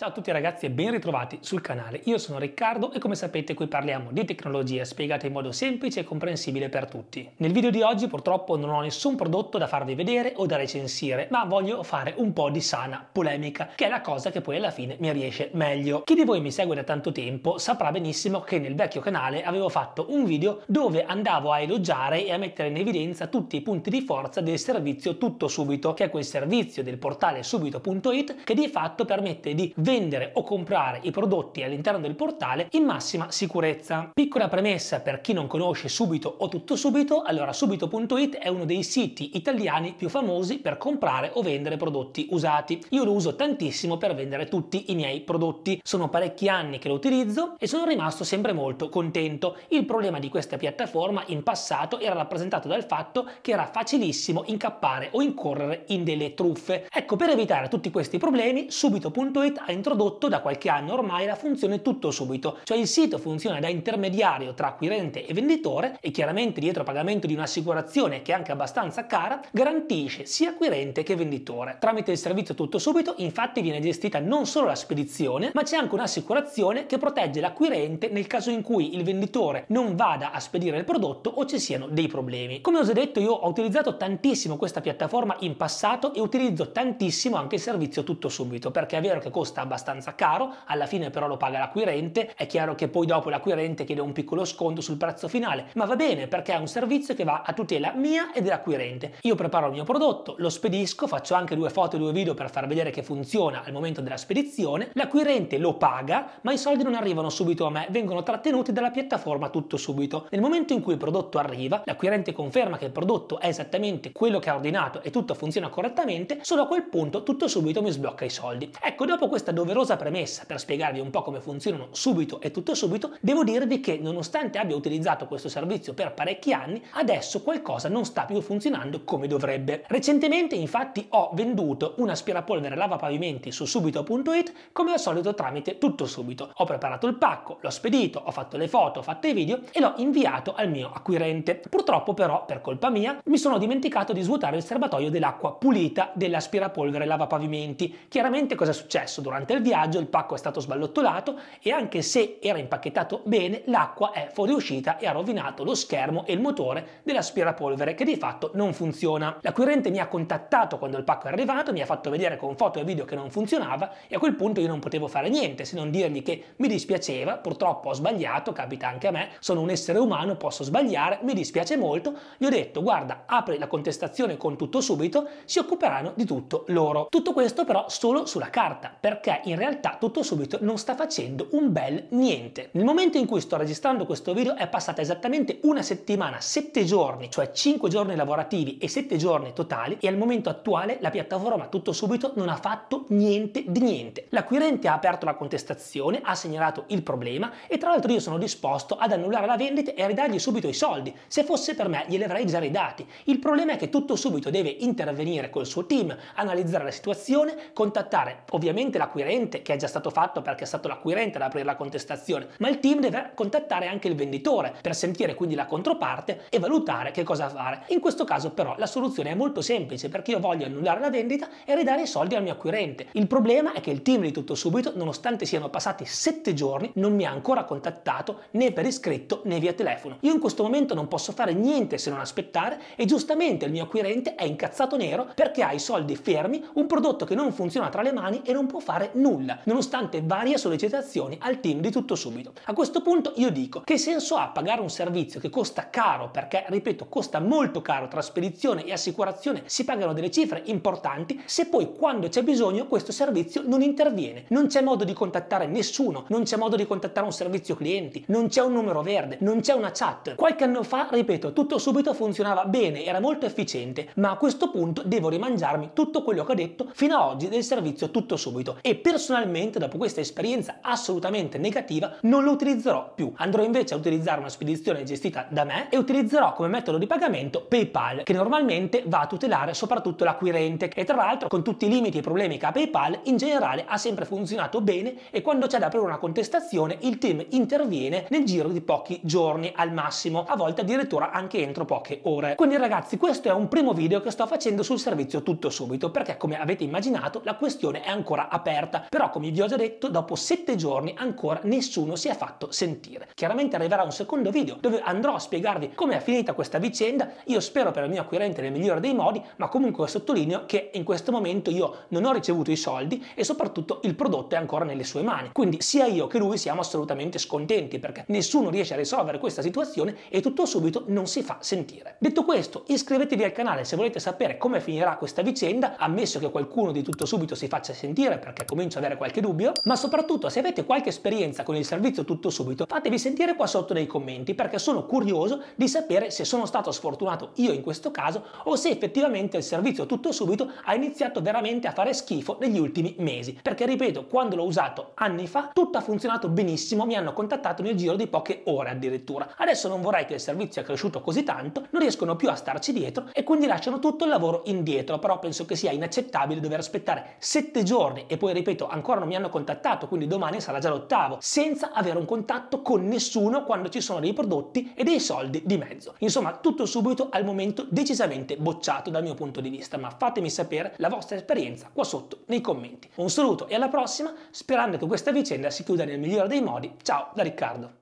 Ciao a tutti ragazzi e ben ritrovati sul canale. Io sono Riccardo e come sapete qui parliamo di tecnologia spiegata in modo semplice e comprensibile per tutti. Nel video di oggi purtroppo non ho nessun prodotto da farvi vedere o da recensire, ma voglio fare un po' di sana polemica, che è la cosa che poi alla fine mi riesce meglio. Chi di voi mi segue da tanto tempo saprà benissimo che nel vecchio canale avevo fatto un video dove andavo a elogiare e a mettere in evidenza tutti i punti di forza del servizio Tutto Subito, che è quel servizio del portale subito.it che di fatto permette di vendere o comprare i prodotti all'interno del portale in massima sicurezza. Piccola premessa per chi non conosce Subito o Tutto Subito, allora subito.it è uno dei siti italiani più famosi per comprare o vendere prodotti usati. Io lo uso tantissimo per vendere tutti i miei prodotti. Sono parecchi anni che lo utilizzo e sono rimasto sempre molto contento. Il problema di questa piattaforma in passato era rappresentato dal fatto che era facilissimo incappare o incorrere in delle truffe. Ecco, per evitare tutti questi problemi, subito.it ha introdotto da qualche anno ormai la funzione tutto subito, cioè il sito funziona da intermediario tra acquirente e venditore e chiaramente dietro pagamento di un'assicurazione che è anche abbastanza cara, garantisce sia acquirente che venditore. Tramite il servizio tutto subito infatti viene gestita non solo la spedizione, ma c'è anche un'assicurazione che protegge l'acquirente nel caso in cui il venditore non vada a spedire il prodotto o ci siano dei problemi. Come ho già detto io ho utilizzato tantissimo questa piattaforma in passato e utilizzo tantissimo anche il servizio tutto subito perché è vero che costa costa abbastanza caro, alla fine però lo paga l'acquirente, è chiaro che poi dopo l'acquirente chiede un piccolo sconto sul prezzo finale, ma va bene perché è un servizio che va a tutela mia e dell'acquirente. Io preparo il mio prodotto, lo spedisco, faccio anche due foto e due video per far vedere che funziona al momento della spedizione, l'acquirente lo paga, ma i soldi non arrivano subito a me, vengono trattenuti dalla piattaforma tutto subito. Nel momento in cui il prodotto arriva, l'acquirente conferma che il prodotto è esattamente quello che ha ordinato e tutto funziona correttamente, solo a quel punto tutto subito mi sblocca i soldi. Ecco, dopo questa questa doverosa premessa per spiegarvi un po' come funzionano subito e tutto subito, devo dirvi che nonostante abbia utilizzato questo servizio per parecchi anni, adesso qualcosa non sta più funzionando come dovrebbe. Recentemente infatti ho venduto un aspirapolvere lavapavimenti su subito.it come al solito tramite tutto subito. Ho preparato il pacco, l'ho spedito, ho fatto le foto, ho fatto i video e l'ho inviato al mio acquirente. Purtroppo però, per colpa mia, mi sono dimenticato di svuotare il serbatoio dell'acqua pulita dell'aspirapolvere lavapavimenti. Chiaramente cosa è successo durante Durante il viaggio il pacco è stato sballottolato e anche se era impacchettato bene, l'acqua è fuoriuscita e ha rovinato lo schermo e il motore dell'aspirapolvere che di fatto non funziona. L'acquirente mi ha contattato quando il pacco è arrivato, mi ha fatto vedere con foto e video che non funzionava e a quel punto io non potevo fare niente se non dirgli che mi dispiaceva, purtroppo ho sbagliato, capita anche a me, sono un essere umano, posso sbagliare, mi dispiace molto, gli ho detto guarda apri la contestazione con tutto subito, si occuperanno di tutto loro. Tutto questo però solo sulla carta, perché perché in realtà tutto subito non sta facendo un bel niente. Nel momento in cui sto registrando questo video è passata esattamente una settimana, 7 giorni, cioè 5 giorni lavorativi e 7 giorni totali e al momento attuale la piattaforma tutto subito non ha fatto niente di niente. L'acquirente ha aperto la contestazione, ha segnalato il problema e tra l'altro io sono disposto ad annullare la vendita e a ridargli subito i soldi. Se fosse per me glieli avrei già ridati. Il problema è che tutto subito deve intervenire col suo team, analizzare la situazione, contattare ovviamente l'acquirente l'acquirente, che è già stato fatto perché è stato l'acquirente ad aprire la contestazione, ma il team deve contattare anche il venditore per sentire quindi la controparte e valutare che cosa fare. In questo caso però la soluzione è molto semplice perché io voglio annullare la vendita e ridare i soldi al mio acquirente. Il problema è che il team di tutto subito, nonostante siano passati sette giorni, non mi ha ancora contattato né per iscritto né via telefono. Io in questo momento non posso fare niente se non aspettare e giustamente il mio acquirente è incazzato nero perché ha i soldi fermi, un prodotto che non funziona tra le mani e non può fare nulla, nonostante varie sollecitazioni al team di tutto subito. A questo punto io dico, che senso ha pagare un servizio che costa caro, perché ripeto, costa molto caro tra spedizione e assicurazione, si pagano delle cifre importanti, se poi quando c'è bisogno questo servizio non interviene, non c'è modo di contattare nessuno, non c'è modo di contattare un servizio clienti, non c'è un numero verde, non c'è una chat. Qualche anno fa, ripeto, tutto subito funzionava bene, era molto efficiente, ma a questo punto devo rimangiarmi tutto quello che ho detto fino ad oggi del servizio tutto subito e personalmente dopo questa esperienza assolutamente negativa non lo utilizzerò più. Andrò invece a utilizzare una spedizione gestita da me e utilizzerò come metodo di pagamento PayPal che normalmente va a tutelare soprattutto l'acquirente e tra l'altro con tutti i limiti e problemi che ha PayPal in generale ha sempre funzionato bene e quando c'è da aprire una contestazione il team interviene nel giro di pochi giorni al massimo, a volte addirittura anche entro poche ore. Quindi ragazzi questo è un primo video che sto facendo sul servizio tutto subito perché come avete immaginato la questione è ancora aperta offerta, però come vi ho già detto dopo sette giorni ancora nessuno si è fatto sentire. Chiaramente arriverà un secondo video dove andrò a spiegarvi come è finita questa vicenda, io spero per il mio acquirente nel migliore dei modi, ma comunque sottolineo che in questo momento io non ho ricevuto i soldi e soprattutto il prodotto è ancora nelle sue mani, quindi sia io che lui siamo assolutamente scontenti perché nessuno riesce a risolvere questa situazione e tutto subito non si fa sentire. Detto questo, iscrivetevi al canale se volete sapere come finirà questa vicenda, ammesso che qualcuno di tutto subito si faccia sentire perché comincio ad avere qualche dubbio, ma soprattutto se avete qualche esperienza con il servizio tutto subito, fatevi sentire qua sotto nei commenti perché sono curioso di sapere se sono stato sfortunato io in questo caso o se effettivamente il servizio tutto subito ha iniziato veramente a fare schifo negli ultimi mesi. Perché ripeto, quando l'ho usato anni fa, tutto ha funzionato benissimo, mi hanno contattato nel giro di poche ore addirittura. Adesso non vorrei che il servizio sia cresciuto così tanto, non riescono più a starci dietro e quindi lasciano tutto il lavoro indietro, però penso che sia inaccettabile dover aspettare 7 giorni e poi ripeto, ancora non mi hanno contattato, quindi domani sarà già l'ottavo, senza avere un contatto con nessuno quando ci sono dei prodotti e dei soldi di mezzo. Insomma, tutto subito al momento decisamente bocciato dal mio punto di vista, ma fatemi sapere la vostra esperienza qua sotto nei commenti. Un saluto e alla prossima, sperando che questa vicenda si chiuda nel migliore dei modi. Ciao da Riccardo.